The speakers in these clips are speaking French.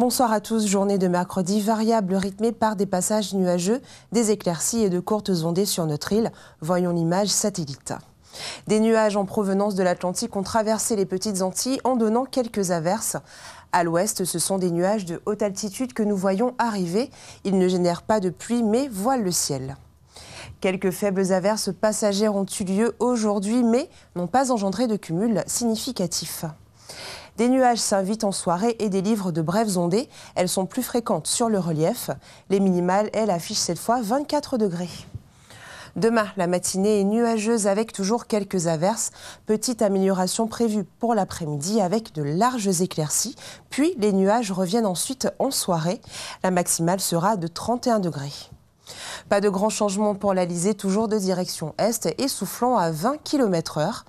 Bonsoir à tous, journée de mercredi variable rythmée par des passages nuageux, des éclaircies et de courtes ondées sur notre île. Voyons l'image satellite. Des nuages en provenance de l'Atlantique ont traversé les petites Antilles en donnant quelques averses. À l'ouest, ce sont des nuages de haute altitude que nous voyons arriver. Ils ne génèrent pas de pluie mais voilent le ciel. Quelques faibles averses passagères ont eu lieu aujourd'hui mais n'ont pas engendré de cumul significatif. Des nuages s'invitent en soirée et des livres de brèves ondées. Elles sont plus fréquentes sur le relief. Les minimales, elles, affichent cette fois 24 degrés. Demain, la matinée est nuageuse avec toujours quelques averses. Petite amélioration prévue pour l'après-midi avec de larges éclaircies. Puis les nuages reviennent ensuite en soirée. La maximale sera de 31 degrés. Pas de grands changements pour l'Alizé, toujours de direction est et soufflant à 20 km/h.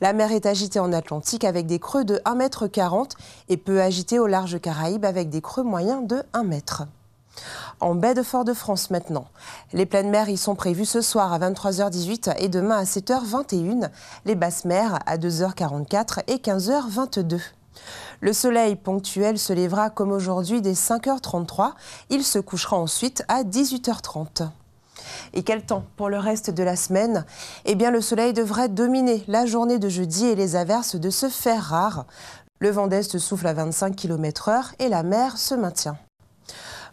La mer est agitée en Atlantique avec des creux de 1,40 m et peut agiter au large Caraïbes avec des creux moyens de 1 m. En baie de Fort-de-France maintenant. Les pleines mers y sont prévues ce soir à 23h18 et demain à 7h21. Les basses mers à 2h44 et 15h22. Le soleil ponctuel se lèvera comme aujourd'hui dès 5h33. Il se couchera ensuite à 18h30. Et quel temps pour le reste de la semaine Eh bien, le soleil devrait dominer la journée de jeudi et les averses de ce faire rare. Le vent d'Est souffle à 25 km/h et la mer se maintient.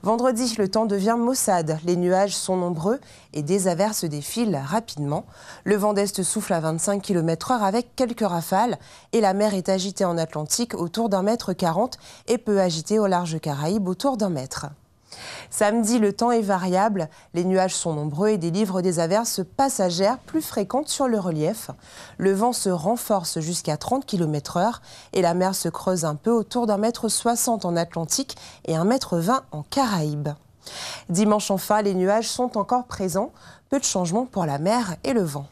Vendredi, le temps devient maussade. Les nuages sont nombreux et des averses défilent rapidement. Le vent d'est souffle à 25 km/h avec quelques rafales et la mer est agitée en Atlantique autour d'un mètre quarante et peut agiter au large Caraïbes autour d'un mètre. Samedi, le temps est variable, les nuages sont nombreux et délivrent des averses passagères plus fréquentes sur le relief. Le vent se renforce jusqu'à 30 km/h et la mer se creuse un peu autour d'un mètre 60 en Atlantique et un mètre 20 en Caraïbes. Dimanche enfin, les nuages sont encore présents, peu de changements pour la mer et le vent.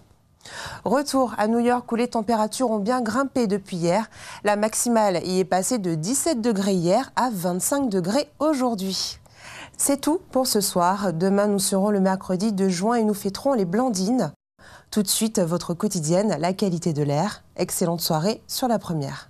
Retour à New York où les températures ont bien grimpé depuis hier. La maximale y est passée de 17 degrés hier à 25 degrés aujourd'hui. C'est tout pour ce soir. Demain, nous serons le mercredi 2 juin et nous fêterons les Blandines. Tout de suite, votre quotidienne, la qualité de l'air. Excellente soirée sur la première.